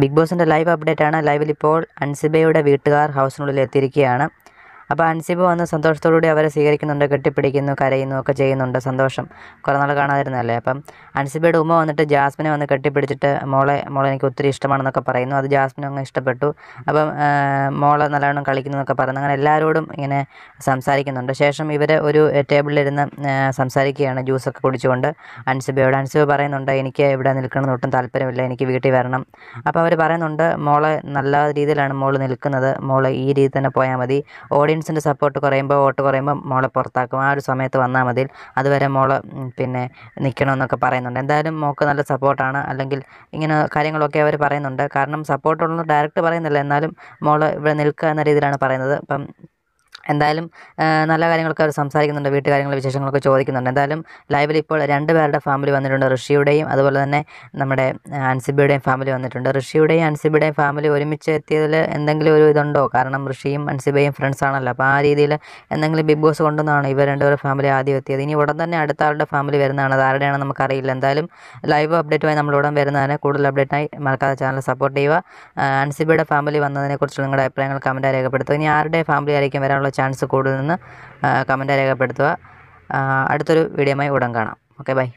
big ബോസിൻ്റെ live update ആണ് ലൈവിൽ ഇപ്പോൾ അൻസിബയുടെ വീട്ടുകാർ ഹൗസിനുള്ളിൽ എത്തിയിരിക്കുകയാണ് അപ്പോൾ അൻസിബ വന്ന് സന്തോഷത്തോടുകൂടി അവരെ സ്വീകരിക്കുന്നുണ്ട് കെട്ടിപ്പിടിക്കുന്നു കരയുന്നു ഒക്കെ ചെയ്യുന്നുണ്ട് സന്തോഷം കുറേ നാൾ കാണാതിരുന്നല്ലേ അപ്പം അൻസിബയുടെ ഉമ്മ വന്നിട്ട് ജാസ്മിനെ വന്ന് കെട്ടിപ്പിടിച്ചിട്ട് മോളെ മോളെ എനിക്ക് ഒത്തിരി ഇഷ്ടമാണെന്നൊക്കെ പറയുന്നു അത് ജാസ്മിനെ അങ്ങ് ഇഷ്ടപ്പെട്ടു അപ്പം മോളെ നല്ലവണ്ണം കളിക്കുന്നു എന്നൊക്കെ പറയുന്നു അങ്ങനെ എല്ലാവരോടും ഇങ്ങനെ സംസാരിക്കുന്നുണ്ട് ശേഷം ഇവർ ഒരു ടേബിളിലിരുന്ന് സംസാരിക്കുകയാണ് ജ്യൂസൊക്കെ കുടിച്ചുകൊണ്ട് അൻസിബയോട് അൻസിബ പറയുന്നുണ്ട് എനിക്ക് ഇവിടെ നിൽക്കണമെന്ന് ഒട്ടും താല്പര്യമില്ല എനിക്ക് വീട്ടിൽ വരണം അപ്പോൾ അവർ പറയുന്നുണ്ട് മോളെ നല്ല രീതിയിലാണ് മോൾ നിൽക്കുന്നത് മോളെ ഈ രീതി തന്നെ പോയാൽ മതി ഓടി പേരൻസിൻ്റെ സപ്പോർട്ട് കുറയുമ്പോൾ വോട്ട് കുറയുമ്പോൾ മോളെ പുറത്താക്കും ആ ഒരു സമയത്ത് വന്നാൽ മതി അതുവരെ മോളെ പിന്നെ നിൽക്കണമെന്നൊക്കെ പറയുന്നുണ്ട് എന്തായാലും മോൾക്ക് നല്ല സപ്പോർട്ടാണ് അല്ലെങ്കിൽ ഇങ്ങനെ കാര്യങ്ങളൊക്കെ അവർ പറയുന്നുണ്ട് കാരണം സപ്പോർട്ടുള്ളത് ഡയറക്റ്റ് പറയുന്നില്ല എന്നാലും മോള് ഇവിടെ നിൽക്കുക എന്ന രീതിയിലാണ് പറയുന്നത് അപ്പം എന്തായാലും നല്ല കാര്യങ്ങളൊക്കെ അവർ സംസാരിക്കുന്നുണ്ട് വീട്ടുകാര്യങ്ങൾ വിശേഷങ്ങളൊക്കെ ചോദിക്കുന്നുണ്ട് എന്തായാലും ലൈവിൽ ഇപ്പോൾ രണ്ട് പേരുടെ ഫാമിലി വന്നിട്ടുണ്ട് ഋഷിയുടെയും അതുപോലെ തന്നെ നമ്മുടെ അൻസിബിയുടെയും ഫാമിലി വന്നിട്ടുണ്ട് ഋഷിയുടെയും അൻസിബിയുടെയും ഫാമിലി ഒരുമിച്ച് എത്തിയതിൽ എന്തെങ്കിലും ഒരു ഇതുണ്ടോ കാരണം ഋഷിയും അൻസിബയും ഫ്രണ്ട്സ് ആണല്ലോ അപ്പോൾ ആ രീതിയിൽ എന്തെങ്കിലും ബിഗ് ബോസ് കൊണ്ടുവന്നാണ് ഇവർ രണ്ടുപേരുടെ ഫാമിലി ആദ്യം എത്തിയത് ഇനി ഉടൻ തന്നെ അടുത്ത ആളുടെ ഫാമിലി വരുന്നതാണ് അത് നമുക്കറിയില്ല എന്തായാലും ലൈവ് അപ്ഡേറ്റുമായി നമ്മൾ ഉടൻ വരുന്നതിന് കൂടുതൽ അപ്ഡേറ്റായി മറക്കാതെ ചാനൽ സപ്പോർട്ട് ചെയ്യുക അൻസിബിയുടെ ഫാമിലി വന്നതിനെക്കുറിച്ച് നിങ്ങളുടെ അഭിപ്രായങ്ങൾ കമൻറ്റായി രേഖപ്പെടുത്തുക ഇനി ആരുടെ ഫാമിലി ആയിരിക്കും വരാനുള്ള ചാൻസ് കൂടുതലെന്ന് കമൻറ്റായി രേഖപ്പെടുത്തുക അടുത്തൊരു വീഡിയോയുമായി ഉടൻ കാണാം ഓക്കെ ബൈ